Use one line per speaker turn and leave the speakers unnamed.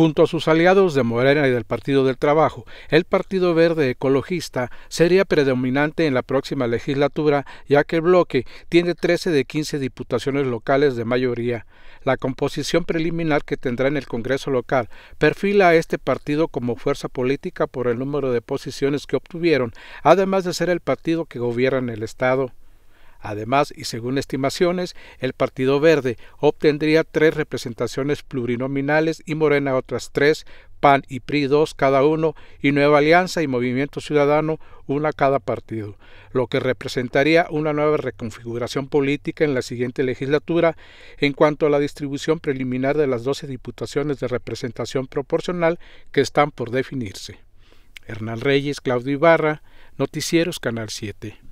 Junto a sus aliados de Morena y del Partido del Trabajo, el Partido Verde Ecologista sería predominante en la próxima legislatura, ya que el bloque tiene 13 de 15 diputaciones locales de mayoría. La composición preliminar que tendrá en el Congreso local perfila a este partido como fuerza política por el número de posiciones que obtuvieron, además de ser el partido que gobierna en el Estado. Además, y según estimaciones, el Partido Verde obtendría tres representaciones plurinominales y Morena otras tres, PAN y PRI dos cada uno, y Nueva Alianza y Movimiento Ciudadano una cada partido, lo que representaría una nueva reconfiguración política en la siguiente legislatura en cuanto a la distribución preliminar de las 12 diputaciones de representación proporcional que están por definirse. Hernán Reyes, Claudio Ibarra, Noticieros Canal 7.